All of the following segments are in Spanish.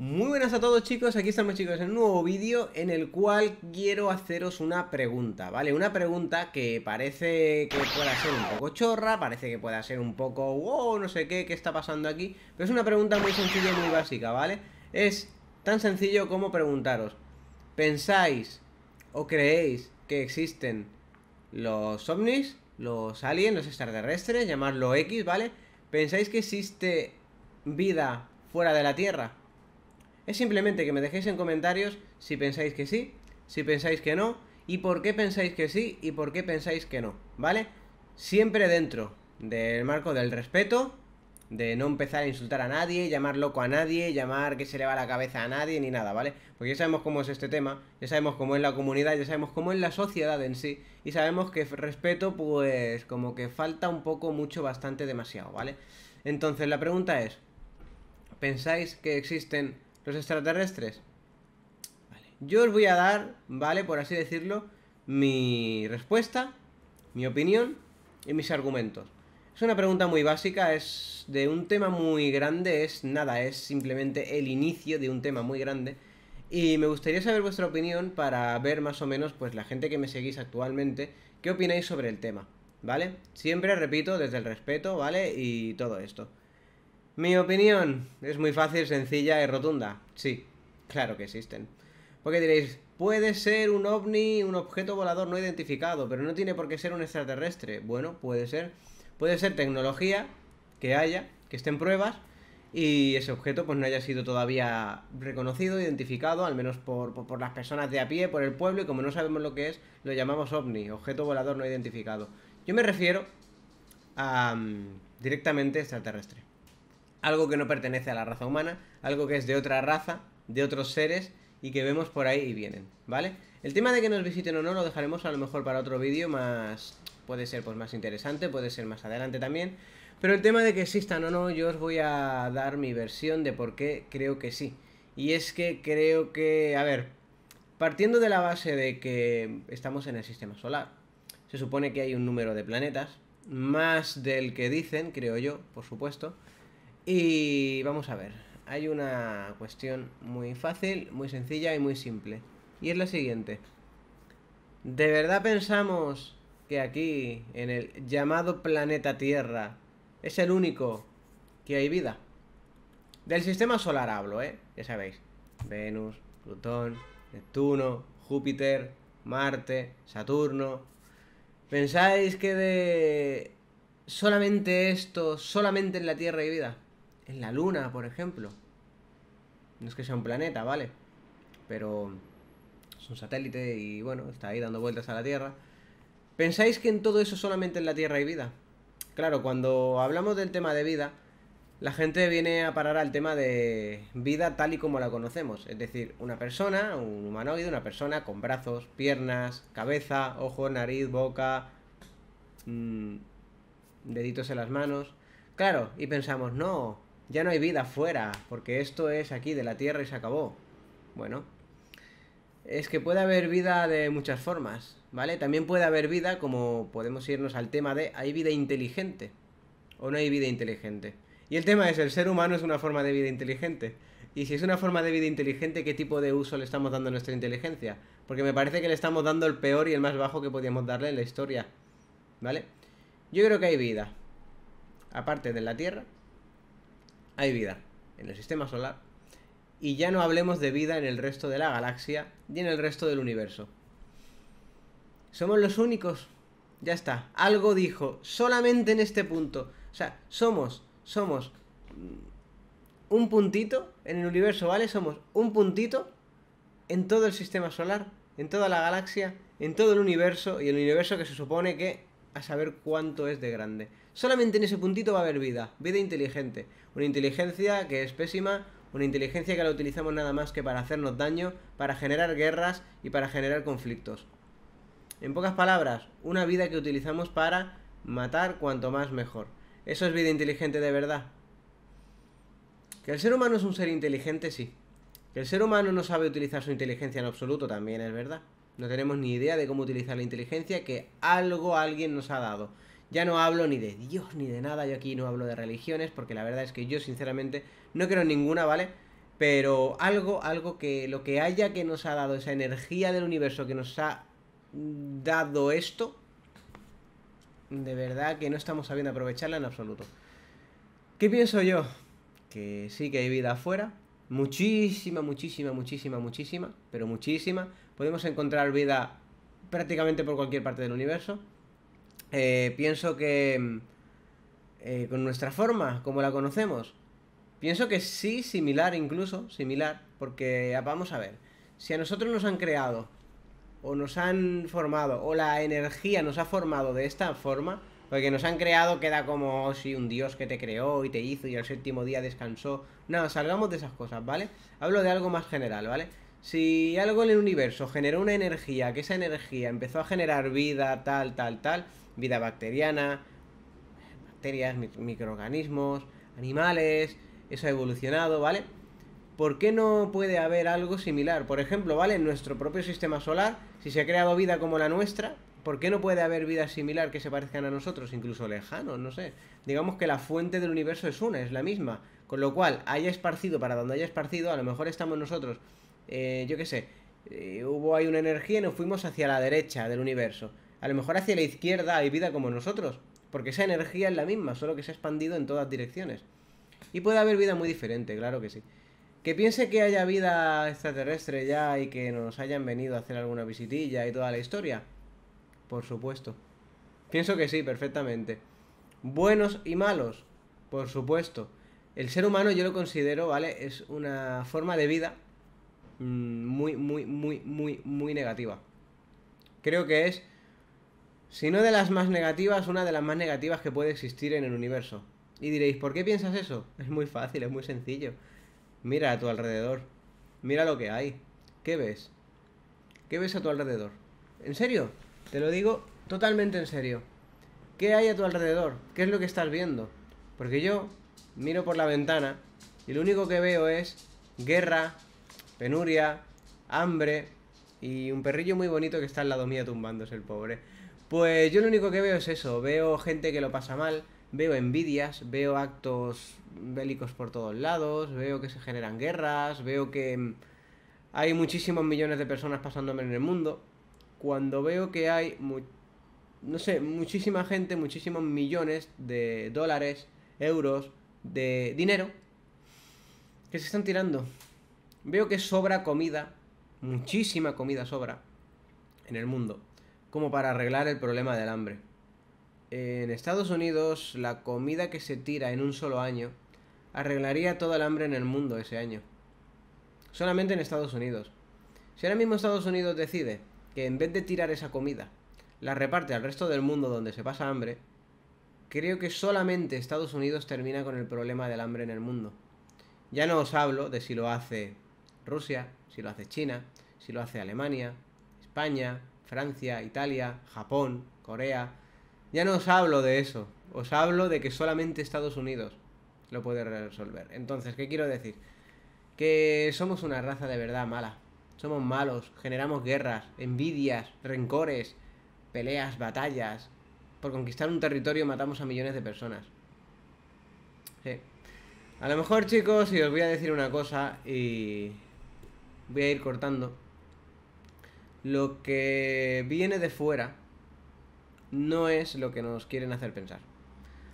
Muy buenas a todos chicos, aquí estamos chicos en un nuevo vídeo en el cual quiero haceros una pregunta, ¿vale? Una pregunta que parece que pueda ser un poco chorra, parece que pueda ser un poco, wow, no sé qué, qué está pasando aquí Pero es una pregunta muy sencilla y muy básica, ¿vale? Es tan sencillo como preguntaros ¿Pensáis o creéis que existen los ovnis, los aliens, los extraterrestres, llamarlo X, ¿vale? ¿Pensáis que existe vida fuera de la Tierra? Es simplemente que me dejéis en comentarios si pensáis que sí, si pensáis que no, y por qué pensáis que sí y por qué pensáis que no, ¿vale? Siempre dentro del marco del respeto, de no empezar a insultar a nadie, llamar loco a nadie, llamar que se le va la cabeza a nadie, ni nada, ¿vale? Porque ya sabemos cómo es este tema, ya sabemos cómo es la comunidad, ya sabemos cómo es la sociedad en sí, y sabemos que respeto, pues, como que falta un poco, mucho, bastante, demasiado, ¿vale? Entonces, la pregunta es, ¿pensáis que existen los extraterrestres. Yo os voy a dar, ¿vale? Por así decirlo, mi respuesta, mi opinión y mis argumentos. Es una pregunta muy básica, es de un tema muy grande, es nada, es simplemente el inicio de un tema muy grande. Y me gustaría saber vuestra opinión para ver más o menos, pues la gente que me seguís actualmente, qué opináis sobre el tema, ¿vale? Siempre repito, desde el respeto, ¿vale? Y todo esto. Mi opinión es muy fácil, sencilla y rotunda. Sí, claro que existen. Porque diréis, puede ser un ovni, un objeto volador no identificado, pero no tiene por qué ser un extraterrestre. Bueno, puede ser. Puede ser tecnología que haya, que esté en pruebas, y ese objeto pues no haya sido todavía reconocido, identificado, al menos por, por, las personas de a pie, por el pueblo, y como no sabemos lo que es, lo llamamos ovni, objeto volador no identificado. Yo me refiero a mm, directamente extraterrestre algo que no pertenece a la raza humana, algo que es de otra raza, de otros seres y que vemos por ahí y vienen, ¿vale? El tema de que nos visiten o no lo dejaremos a lo mejor para otro vídeo más... Puede ser pues más interesante, puede ser más adelante también. Pero el tema de que existan o no, yo os voy a dar mi versión de por qué creo que sí. Y es que creo que... A ver, partiendo de la base de que estamos en el sistema solar, se supone que hay un número de planetas, más del que dicen, creo yo, por supuesto. Y vamos a ver, hay una cuestión muy fácil, muy sencilla y muy simple. Y es la siguiente. ¿De verdad pensamos que aquí, en el llamado planeta Tierra, es el único que hay vida? Del sistema solar hablo, ¿eh? Ya sabéis. Venus, Plutón, Neptuno, Júpiter, Marte, Saturno. ¿Pensáis que de solamente esto, solamente en la Tierra hay vida? en la Luna, por ejemplo. No es que sea un planeta, ¿vale? Pero es un satélite y bueno, está ahí dando vueltas a la Tierra. ¿Pensáis que en todo eso solamente en la Tierra hay vida? Claro, cuando hablamos del tema de vida, la gente viene a parar al tema de vida tal y como la conocemos. Es decir, una persona, un humanoide, una persona con brazos, piernas, cabeza, ojo, nariz, boca, mm, deditos en las manos. Claro, y pensamos, no, ya no hay vida fuera, porque esto es aquí de la Tierra y se acabó. Bueno. Es que puede haber vida de muchas formas, ¿vale? También puede haber vida, como podemos irnos al tema de, ¿hay vida inteligente? ¿O no hay vida inteligente? Y el tema es, el ser humano es una forma de vida inteligente. Y si es una forma de vida inteligente, ¿qué tipo de uso le estamos dando a nuestra inteligencia? Porque me parece que le estamos dando el peor y el más bajo que podíamos darle en la historia. ¿Vale? Yo creo que hay vida. Aparte de la Tierra hay vida en el sistema solar y ya no hablemos de vida en el resto de la galaxia y en el resto del universo. Somos los únicos. Ya está. Algo dijo. Solamente en este punto. O sea, somos, somos mm, un puntito en el universo, ¿vale? Somos un puntito en todo el sistema solar, en toda la galaxia, en todo el universo y el universo que se supone que a saber cuánto es de grande. Solamente en ese puntito va a haber vida, vida inteligente. Una inteligencia que es pésima, una inteligencia que la utilizamos nada más que para hacernos daño, para generar guerras y para generar conflictos. En pocas palabras, una vida que utilizamos para matar cuanto más mejor. Eso es vida inteligente de verdad. Que el ser humano es un ser inteligente, sí. Que el ser humano no sabe utilizar su inteligencia en absoluto, también es verdad. No tenemos ni idea de cómo utilizar la inteligencia que algo alguien nos ha dado. Ya no hablo ni de Dios ni de nada, yo aquí no hablo de religiones, porque la verdad es que yo sinceramente no creo en ninguna, ¿vale? Pero algo, algo que lo que haya que nos ha dado, esa energía del universo que nos ha dado esto, de verdad que no estamos sabiendo aprovecharla en absoluto. ¿Qué pienso yo? Que sí que hay vida afuera, muchísima, muchísima, muchísima, muchísima, pero muchísima. Podemos encontrar vida prácticamente por cualquier parte del universo. Eh, pienso que mm, eh, con nuestra forma, como la conocemos, pienso que sí, similar incluso, similar, porque ah, vamos a ver, si a nosotros nos han creado o nos han formado o la energía nos ha formado de esta forma, porque nos han creado, queda como oh, si un dios que te creó y te hizo y al séptimo día descansó. No, salgamos de esas cosas, ¿vale? Hablo de algo más general, ¿vale? Si algo en el universo generó una energía, que esa energía empezó a generar vida, tal, tal, tal, vida bacteriana, bacterias, microorganismos, animales, eso ha evolucionado, ¿vale? ¿Por qué no puede haber algo similar? Por ejemplo, ¿vale? En nuestro propio sistema solar, si se ha creado vida como la nuestra, ¿Por qué no puede haber vida similar que se parezcan a nosotros, incluso lejanos? No sé. Digamos que la fuente del universo es una, es la misma. Con lo cual, haya esparcido para donde haya esparcido, a lo mejor estamos nosotros, eh, yo qué sé, eh, hubo ahí una energía y nos fuimos hacia la derecha del universo. A lo mejor hacia la izquierda hay vida como nosotros, porque esa energía es la misma, solo que se ha expandido en todas direcciones. Y puede haber vida muy diferente, claro que sí. Que piense que haya vida extraterrestre ya y que nos hayan venido a hacer alguna visitilla y toda la historia. Por supuesto. Pienso que sí, perfectamente. Buenos y malos, por supuesto. El ser humano yo lo considero, ¿vale? Es una forma de vida muy, muy, muy, muy, muy negativa. Creo que es, si no de las más negativas, una de las más negativas que puede existir en el universo. Y diréis, ¿por qué piensas eso? Es muy fácil, es muy sencillo. Mira a tu alrededor. Mira lo que hay. ¿Qué ves? ¿Qué ves a tu alrededor? ¿En serio? Te lo digo totalmente en serio. ¿Qué hay a tu alrededor? ¿Qué es lo que estás viendo? Porque yo miro por la ventana y lo único que veo es guerra, penuria, hambre y un perrillo muy bonito que está al lado mío tumbándose el pobre. Pues yo lo único que veo es eso, veo gente que lo pasa mal, veo envidias, veo actos bélicos por todos lados, veo que se generan guerras, veo que hay muchísimos millones de personas pasándome en el mundo cuando veo que hay, no sé, muchísima gente, muchísimos millones de dólares, euros, de dinero, que se están tirando. Veo que sobra comida, muchísima comida sobra en el mundo, como para arreglar el problema del hambre. En Estados Unidos, la comida que se tira en un solo año arreglaría todo el hambre en el mundo ese año. Solamente en Estados Unidos. Si ahora mismo Estados Unidos decide que en vez de tirar esa comida, la reparte al resto del mundo donde se pasa hambre, creo que solamente Estados Unidos termina con el problema del hambre en el mundo. Ya no os hablo de si lo hace Rusia, si lo hace China, si lo hace Alemania, España, Francia, Italia, Japón, Corea. Ya no os hablo de eso, os hablo de que solamente Estados Unidos lo puede resolver. Entonces, ¿qué quiero decir? Que somos una raza de verdad mala. Somos malos, generamos guerras, envidias, rencores, peleas, batallas. Por conquistar un territorio matamos a millones de personas. A lo mejor, chicos, y os voy a decir una cosa y voy a ir cortando. Lo que viene de fuera no es lo que nos quieren hacer pensar.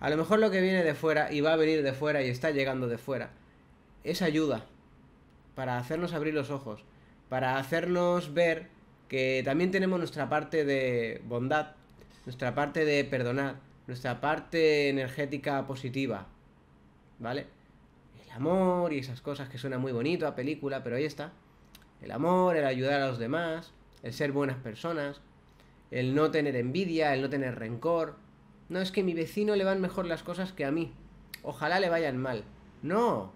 A lo mejor lo que viene de fuera y va a venir de fuera y está llegando de fuera es ayuda para hacernos abrir los ojos para hacernos ver que también tenemos nuestra parte de bondad, nuestra parte de perdonar, nuestra parte energética positiva, ¿vale? El amor y esas cosas que suena muy bonito a película, pero ahí está. El amor, el ayudar a los demás, el ser buenas personas, el no tener envidia, el no tener rencor. No es que a mi vecino le van mejor las cosas que a mí. Ojalá le vayan mal. No.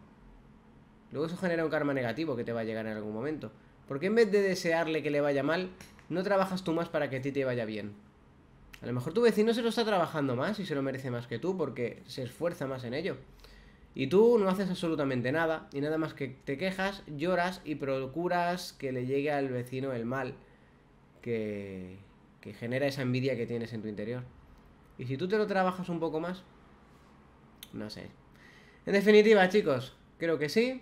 Luego eso genera un karma negativo que te va a llegar en algún momento. Porque en vez de desearle que le vaya mal, no trabajas tú más para que a ti te vaya bien? A lo mejor tu vecino se lo está trabajando más y se lo merece más que tú porque se esfuerza más en ello. Y tú no haces absolutamente nada y nada más que te quejas, lloras y procuras que le llegue al vecino el mal que, que genera esa envidia que tienes en tu interior. Y si tú te lo trabajas un poco más, no sé. En definitiva, chicos, creo que sí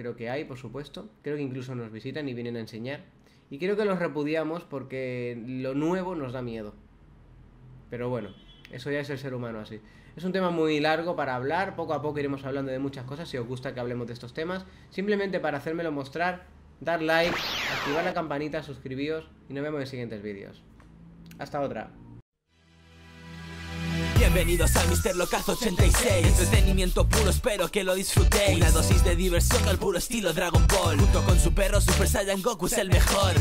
creo que hay, por supuesto. Creo que incluso nos visitan y vienen a enseñar. Y creo que los repudiamos porque lo nuevo nos da miedo. Pero bueno, eso ya es el ser humano así. Es un tema muy largo para hablar, poco a poco iremos hablando de muchas cosas, si os gusta que hablemos de estos temas. Simplemente para hacérmelo mostrar, dar like, activar la campanita, suscribiros. y nos vemos en siguientes vídeos. Hasta otra. Bienvenidos a Mr. Locazo 86 Entretenimiento puro, espero que lo disfrutéis Una dosis de diversión al puro estilo Dragon Ball Junto con su perro Super Saiyan Goku es el mejor